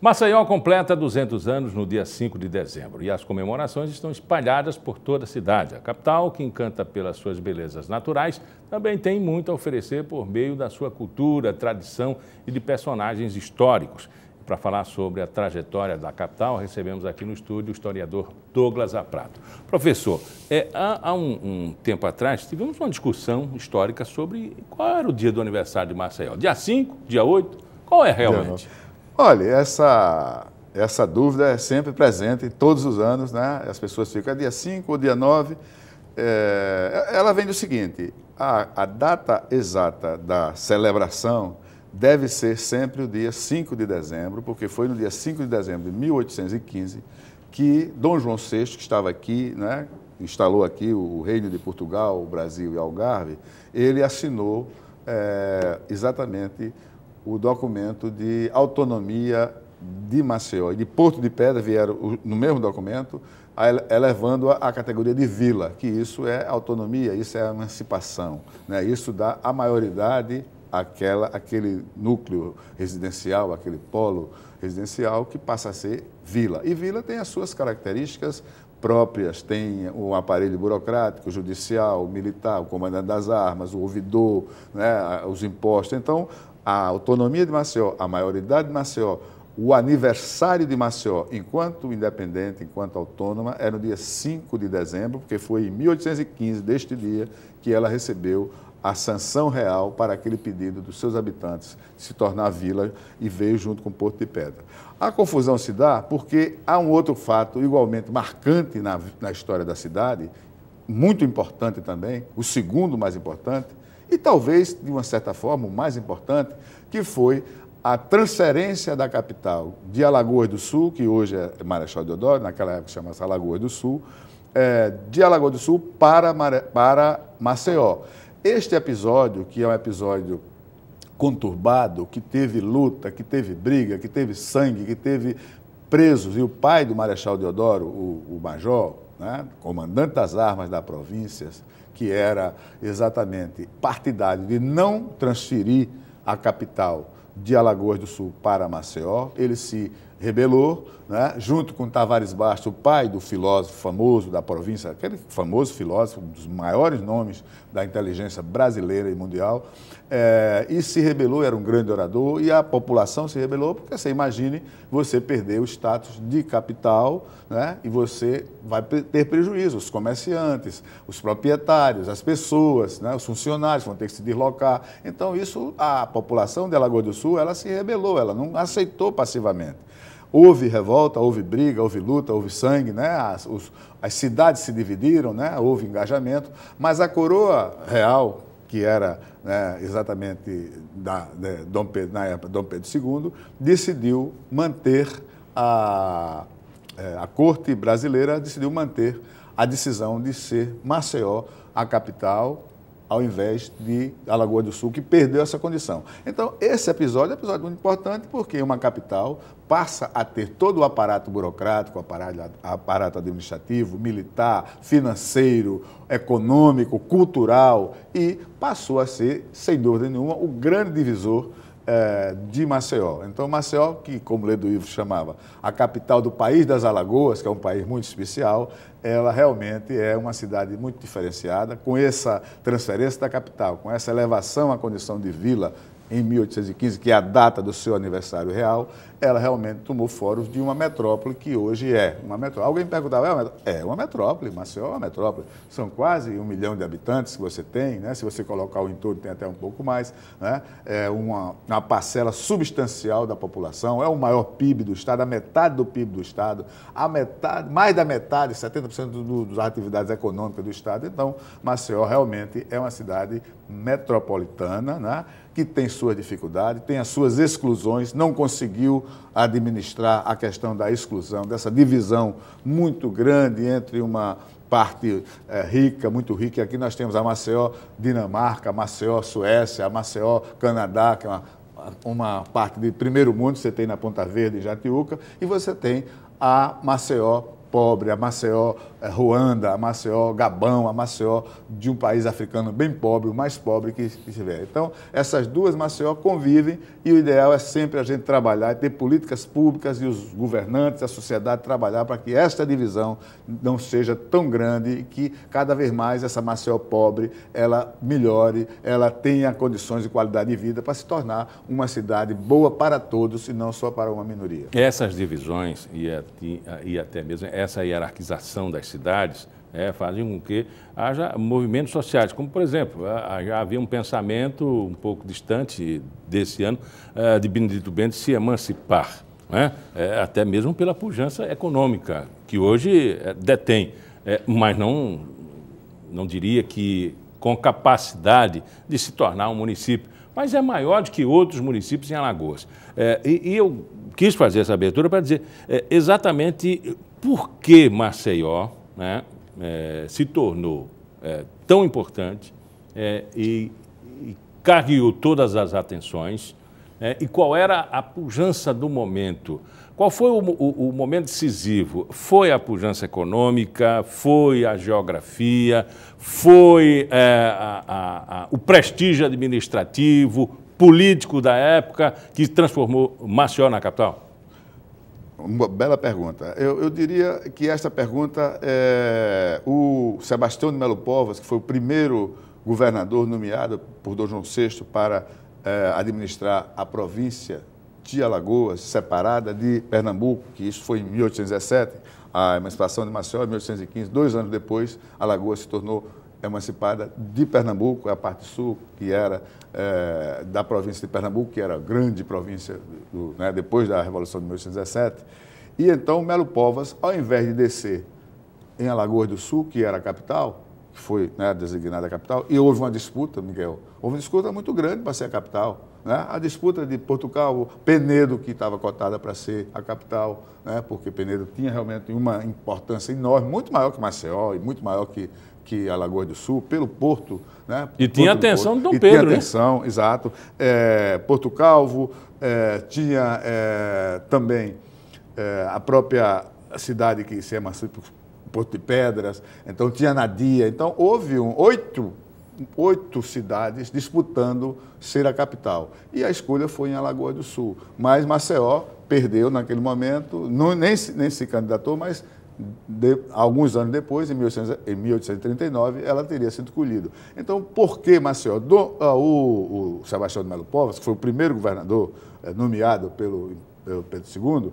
Maceió completa 200 anos no dia 5 de dezembro e as comemorações estão espalhadas por toda a cidade. A capital, que encanta pelas suas belezas naturais, também tem muito a oferecer por meio da sua cultura, tradição e de personagens históricos. Para falar sobre a trajetória da capital, recebemos aqui no estúdio o historiador Douglas Aprato. Professor, é, há, há um, um, tempo atrás tivemos uma discussão histórica sobre qual era o dia do aniversário de Maceió. Dia 5, dia 8? Qual é realmente? Olha, essa, essa dúvida é sempre presente todos os anos, né? As pessoas ficam, é dia 5 ou dia 9? É, ela vem do seguinte, a, a data exata da celebração deve ser sempre o dia 5 de dezembro, porque foi no dia 5 de dezembro de 1815 que Dom João VI, que estava aqui, né, instalou aqui o Reino de Portugal, o Brasil e Algarve, ele assinou é, exatamente o documento de autonomia de Maceió e de Porto de Pedra vieram no mesmo documento, elevando-a à categoria de vila, que isso é autonomia, isso é emancipação, né? isso dá a maioridade aquela, aquele núcleo residencial, aquele polo residencial que passa a ser vila. E vila tem as suas características próprias, tem o aparelho burocrático, judicial, militar, o comandante das armas, o ouvidor, né, os impostos. Então, a autonomia de Maceió, a maioridade de Maceió, o aniversário de Maceió, enquanto independente, enquanto autônoma, era é no dia 5 de dezembro, porque foi em 1815, deste dia, que ela recebeu a sanção real para aquele pedido dos seus habitantes se tornar vila e veio junto com Porto de Pedra. A confusão se dá porque há um outro fato igualmente marcante na, na história da cidade, muito importante também, o segundo mais importante, e talvez, de uma certa forma, o mais importante, que foi a transferência da capital de Alagoas do Sul, que hoje é Marechal Deodoro, naquela época chamava-se Alagoas do Sul, é, de Alagoas do Sul para, para Maceió. Este episódio, que é um episódio conturbado, que teve luta, que teve briga, que teve sangue, que teve presos, e o pai do Marechal Deodoro, o, o major, né, comandante das armas da província, que era exatamente partidário de não transferir a capital de Alagoas do Sul para Maceió, ele se rebelou, né? junto com Tavares Bastos, o pai do filósofo famoso da província, aquele famoso filósofo, um dos maiores nomes da inteligência brasileira e mundial, é, e se rebelou, era um grande orador, e a população se rebelou, porque você imagine você perder o status de capital né? e você vai ter prejuízo, os comerciantes, os proprietários, as pessoas, né? os funcionários vão ter que se deslocar. Então, isso, a população de Alagoas do Sul, ela se rebelou, ela não aceitou passivamente houve revolta, houve briga, houve luta, houve sangue, né? as, os, as cidades se dividiram, né? houve engajamento, mas a coroa real, que era né, exatamente da, de, né, Dom Pedro, na época Dom Pedro II, decidiu manter a, é, a corte brasileira decidiu manter a decisão de ser Maceió a capital ao invés de Alagoas do Sul, que perdeu essa condição. Então, esse episódio é um episódio muito importante porque uma capital passa a ter todo o aparato burocrático, aparato, aparato administrativo, militar, financeiro, econômico, cultural, e passou a ser, sem dúvida nenhuma, o grande divisor é, de Maceió. Então, Maceió, que como Ledo Ivo chamava a capital do país das Alagoas, que é um país muito especial, ela realmente é uma cidade muito diferenciada, com essa transferência da capital, com essa elevação à condição de vila em 1815, que é a data do seu aniversário real, ela realmente tomou fóruns de uma metrópole que hoje é uma metrópole. Alguém perguntava, é uma metrópole? É uma metrópole, Maceió é uma metrópole. São quase um milhão de habitantes que você tem, né? se você colocar o entorno tem até um pouco mais, né? é uma, uma parcela substancial da população, é o maior PIB do Estado, a metade do PIB do Estado, a metade, mais da metade, 70% do, das atividades econômicas do Estado. Então, Maceió realmente é uma cidade metropolitana, né? que tem suas dificuldades, tem as suas exclusões, não conseguiu administrar a questão da exclusão, dessa divisão muito grande entre uma parte é, rica, muito rica. Aqui nós temos a Maceió, Dinamarca, a Maceió, Suécia, a Maceió, Canadá, que é uma, uma parte de primeiro mundo, você tem na Ponta Verde, Jatiuca, e você tem a Maceió pobre, a Maceió, eh, Ruanda, a Maceió, Gabão, a Maceió de um país africano bem pobre, o mais pobre que estiver. Então, essas duas Maceió convivem e o ideal é sempre a gente trabalhar e ter políticas públicas e os governantes, a sociedade trabalhar para que esta divisão não seja tão grande e que cada vez mais essa Maceió pobre ela melhore, ela tenha condições de qualidade de vida para se tornar uma cidade boa para todos e não só para uma minoria. Essas divisões e, e, e até mesmo essa hierarquização das cidades é, fazem com que haja movimentos sociais, como por exemplo, já havia um pensamento um pouco distante desse ano é, de Benedito Bento se emancipar, né? é, até mesmo pela pujança econômica que hoje é, detém, é, mas não, não diria que com capacidade de se tornar um município, mas é maior do que outros municípios em Alagoas. É, e, e, eu quis fazer essa abertura para dizer exatamente por que Maceió né, é, se tornou é, tão importante é, e, e carregou todas as atenções né, e qual era a pujança do momento. Qual foi o, o, o, momento decisivo? Foi a pujança econômica, foi a geografia, foi é, a, a, a, o prestígio administrativo, político da época que transformou Maceió na capital? Uma bela pergunta. Eu, eu, diria que esta pergunta é o Sebastião de Melo Povas, que foi o primeiro governador nomeado por Dom João VI para é, administrar a província de Alagoas, separada de Pernambuco, que isso foi em 1817, a emancipação de Maceió, em 1815, dois anos depois, Alagoas se tornou emancipada de Pernambuco, é a parte sul, que era é, da província de Pernambuco, que era a grande província do, né, depois da Revolução de 1817. E então Melo Povas, ao invés de descer em Alagoas do Sul, que era a capital, que foi né, designada a capital, e houve uma disputa, Miguel, houve uma disputa muito grande para ser a capital. Né? A disputa de Portugal, Penedo, que estava cotada para ser a capital, né? porque Penedo tinha realmente uma importância enorme, muito maior que Maceió e muito maior que que é a Lagoa do Sul, pelo Porto. Né? E Porto tinha atenção do Dom e Pedro. Tinha né? atenção, exato. É, Porto Calvo, é, tinha é, também é, a própria cidade que se emancipou, Porto de Pedras, então tinha Nadia. Então houve um, oito, oito cidades disputando ser a capital. E a escolha foi em Alagoa do Sul. Mas Maceió perdeu naquele momento, não, nem, nem se candidatou, mas de, alguns anos depois, em, 1839, ela teria sido colhida. Então, por que Maceió? Do, ah, o, o, Sebastião de Melo Povas, que foi o primeiro governador eh, nomeado pelo, pelo Pedro II,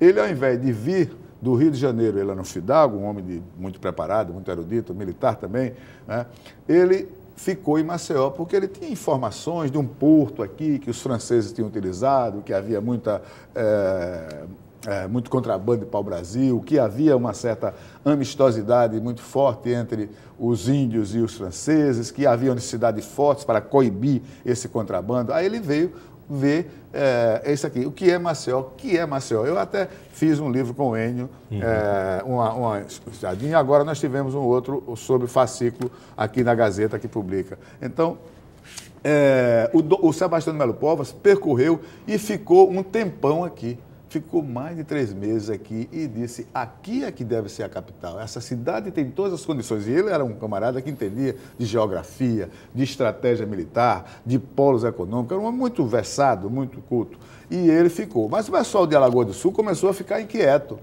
ele, ao invés de vir do Rio de Janeiro, ele era é um fidalgo, um homem de, muito preparado, muito erudito, militar também, né? ele ficou em Maceió, porque ele tinha informações de um porto aqui que os franceses tinham utilizado, que havia muita... Eh, é, muito contrabando para o Brasil, que havia uma certa amistosidade muito forte entre os índios e os franceses, que havia necessidade fortes para coibir esse contrabando. Aí ele veio ver é, isso aqui, o que é Maceió, o que é Maceió. Eu até fiz um livro com o Enio, uhum. é, uma, especialidade, e agora nós tivemos um outro sobre fascículo aqui na Gazeta que publica. Então, é, o, o Sebastião Melo Povas percorreu e ficou um tempão aqui ficou mais de três meses aqui e disse: aqui é que deve ser a capital. Essa cidade tem todas as condições. E ele era um camarada que entendia de geografia, de estratégia militar, de polos econômicos, era um homem muito versado, muito culto. E ele ficou. Mas o pessoal de Alagoas do Sul começou a ficar inquieto.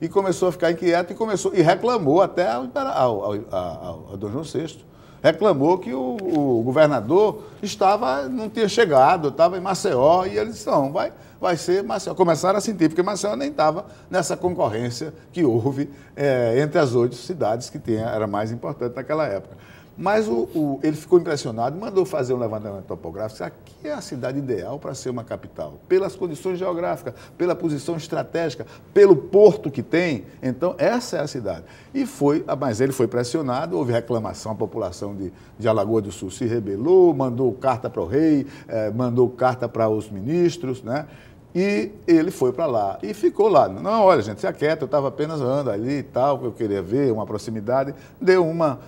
E começou a ficar inquieto e começou e reclamou até ao, ao, ao, ao Dom João VI reclamou que o, o governador estava, não tinha chegado, estava em Maceió, e eles estão, vai, vai ser Maceió. Começaram a sentir, porque Maceió nem estava nessa concorrência que houve é, entre as oito cidades que tinha, era mais importante naquela época. Mas o, o, ele ficou impressionado, mandou fazer um levantamento topográfico. Aqui é a cidade ideal para ser uma capital, pelas condições geográficas, pela posição estratégica, pelo porto que tem. Então, essa é a cidade. E foi, mas ele foi pressionado, houve reclamação, a população de, de Alagoa do Sul se rebelou, mandou carta para o rei, eh, mandou carta para os ministros, né? E ele foi para lá e ficou lá. Não, olha, gente, se aquieta, eu estava apenas andando ali e tal, eu queria ver uma proximidade. Deu uma,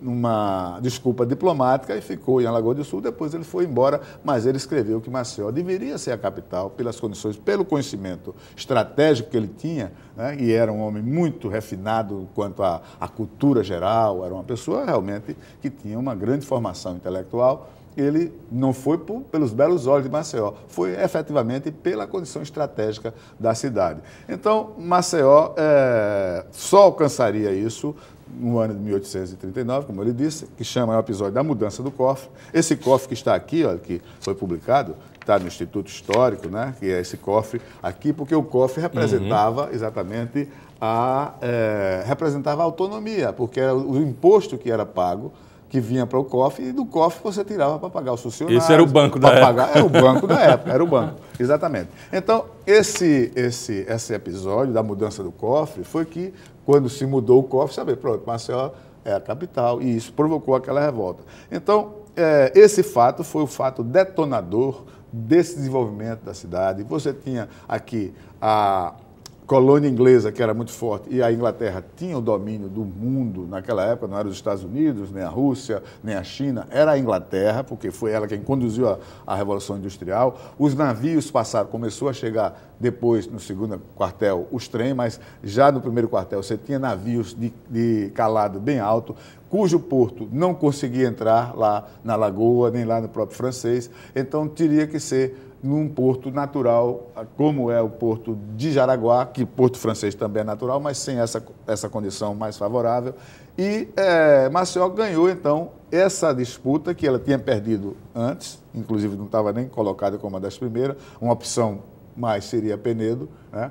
uma desculpa diplomática e ficou em Alagoas do Sul. Depois ele foi embora, mas ele escreveu que Maceió deveria ser a capital pelas condições, pelo conhecimento estratégico que ele tinha, né? e era um homem muito refinado quanto à, à cultura geral, era uma pessoa realmente que tinha uma grande formação intelectual ele não foi por, pelos belos olhos de Maceió, foi efetivamente pela condição estratégica da cidade. Então, Maceió é, só alcançaria isso no ano de 1839, como ele disse, que chama o episódio da mudança do cofre. Esse cofre que está aqui, olha, que foi publicado, está no Instituto Histórico, né, que é esse cofre aqui, porque o cofre uhum. representava uhum. exatamente a, é, representava a autonomia, porque era o imposto que era pago que vinha para o cofre e do cofre você tirava para pagar os funcionários. Isso era o banco da época. era é o banco da época, era o banco, exatamente. Então, esse, esse, esse episódio da mudança do cofre foi que, quando se mudou o COF, sabe, pronto, Marcelo é a capital, e isso provocou aquela revolta. Então, é, esse fato foi o fato detonador desse desenvolvimento da cidade. Você tinha aqui a colônia inglesa, que era muito forte, e a Inglaterra tinha o domínio do mundo naquela época, não era os Estados Unidos, nem a Rússia, nem a China, era a Inglaterra, porque foi ela quem conduziu a, a Revolução Industrial. Os navios passaram, começou a chegar depois, no segundo quartel, os trem, mas já no primeiro quartel você tinha navios de, de calado bem alto, cujo porto não conseguia entrar lá na Lagoa, nem lá no próprio francês, então teria que ser num porto natural, como é o porto de Jaraguá, que porto francês também é natural, mas sem essa, essa condição mais favorável. E é, Maceió ganhou, então, essa disputa que ela tinha perdido antes, inclusive não estava nem colocada como uma das primeiras, uma opção mais seria Penedo, né?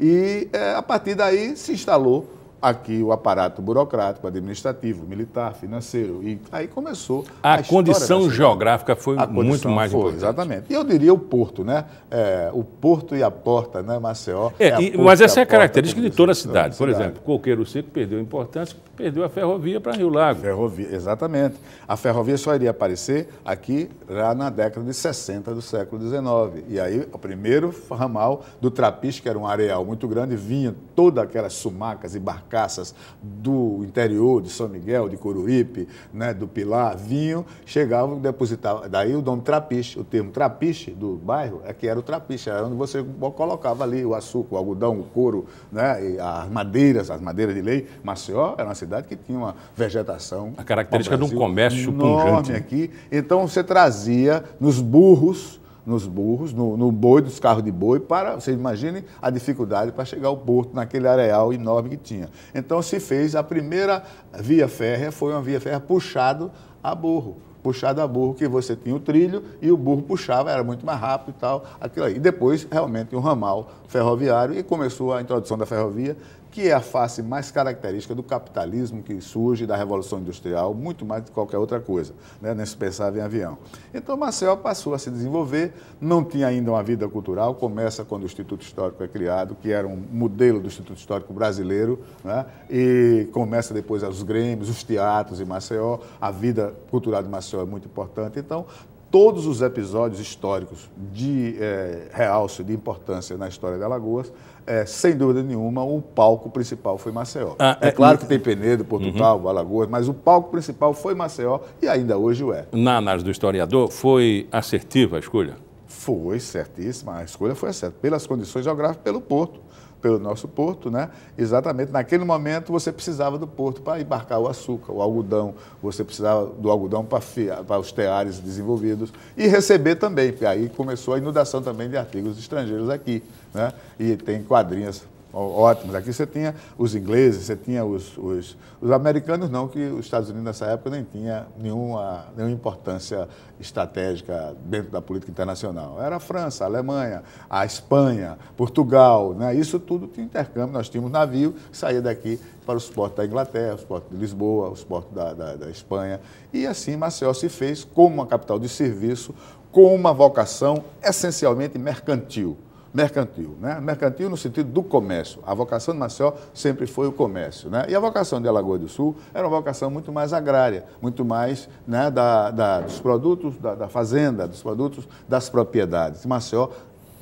e é, a partir daí se instalou aqui o aparato burocrático, administrativo, militar, financeiro. E aí começou a, a condição geográfica foi a muito mais foi, importante. Exatamente. E eu diria o porto, né? É, o porto e a porta, né, Maceió? É, é e, mas essa é a característica de toda a cidade. Por cidade. exemplo, Coqueiro Seco perdeu a importância, perdeu a ferrovia para Rio Lago. Ferrovia, exatamente. A ferrovia só iria aparecer aqui lá na década de 60 do século XIX. E aí o primeiro ramal do trapiche que era um areal muito grande, vinha toda aquelas sumacas e barcas barcaças do interior, de São Miguel, de Coruripe, né, do Pilar, vinham, chegavam, depositavam. Daí o nome trapiche, o termo trapiche do bairro é que era o trapiche, era onde você colocava ali o açúcar, o algodão, o couro, né, as madeiras, as madeiras de lei. Maceió era uma cidade que tinha uma vegetação. A característica de um comércio enorme aqui. Então você trazia nos burros nos burros, no, no boi, dos carros de boi, para, vocês imaginem a dificuldade para chegar ao porto naquele areal enorme que tinha. Então se fez a primeira via férrea, foi uma via férrea puxado a burro puxado a burro, que você tinha o trilho e o burro puxava, era muito mais rápido e tal, aquilo aí. E depois, realmente, um ramal ferroviário e começou a introdução da ferrovia que é a face mais característica do capitalismo que surge da Revolução Industrial, muito mais do que qualquer outra coisa, né? nem se pensava em avião. Então, Maceió passou a se desenvolver, não tinha ainda uma vida cultural, começa quando o Instituto Histórico é criado, que era um modelo do Instituto Histórico brasileiro, né? e começa depois os grêmios, os teatros em Maceió, a vida cultural de Maceió é muito importante. Então, todos os episódios históricos de eh, realce, de importância na história de Alagoas, é, sem dúvida nenhuma, o palco principal foi Maceió. Ah, é, é, claro que tem Penedo, Portugal, uhum. Alagoas, mas o palco principal foi Maceió e ainda hoje o é. Na análise do historiador, foi assertiva a escolha? Foi certíssima, a escolha foi certa, pelas condições geográficas, pelo porto pelo nosso porto, né? Exatamente naquele momento você precisava do porto para embarcar o açúcar, o algodão, você precisava do algodão para, os teares desenvolvidos e receber também, porque aí começou a inundação também de artigos estrangeiros aqui, né? E tem quadrinhas ótimos. Aqui você tinha os ingleses, você tinha os, os, os americanos, não, que os Estados Unidos nessa época nem tinha nenhuma, nenhuma importância estratégica dentro da política internacional. Era a França, a Alemanha, a Espanha, Portugal, né? isso tudo tinha intercâmbio. Nós tínhamos navio que saía daqui para os portos da Inglaterra, os portos de Lisboa, os portos da, da, da Espanha. E assim Maceió se fez como uma capital de serviço, com uma vocação essencialmente mercantil mercantil. Né? Mercantil no sentido do comércio. A vocação de Maceió sempre foi o comércio. Né? E a vocação de Alagoas do Sul era uma vocação muito mais agrária, muito mais né, da, da dos produtos da, da fazenda, dos produtos das propriedades. E Maceió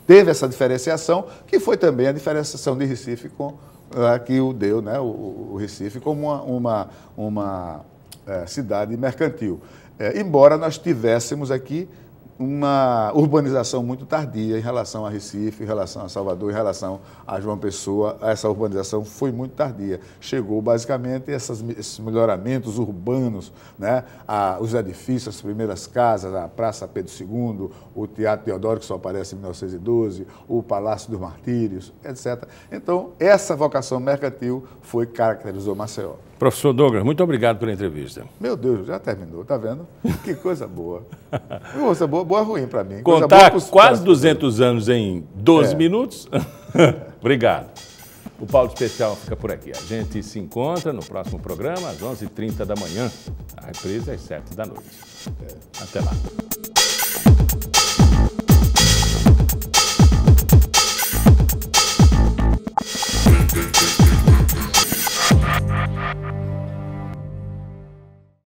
teve essa diferenciação, que foi também a diferenciação de Recife com eh, que o deu né, o, Recife como uma, uma, uma é, cidade mercantil. É, embora nós tivéssemos aqui uma urbanização muito tardia em relação a Recife, em relação a Salvador, em relação a João Pessoa. Essa urbanização foi muito tardia. Chegou basicamente essas, esses melhoramentos urbanos, né? A, os edifícios, as primeiras casas, a Praça Pedro II, o Teatro Teodoro, que só aparece em 1912, o Palácio dos Martírios, etc. Então, essa vocação mercantil foi caracterizou Maceió. Professor Douglas, muito obrigado pela entrevista. Meu Deus, já terminou, tá vendo? Que coisa boa. coisa boa, boa ruim para mim. Coisa Contar quase 200 anos em 12 é. minutos. obrigado. O Paulo Especial fica por aqui. A gente se encontra no próximo programa às 11h30 da manhã. A reprise é às 7 da noite. É. Até lá.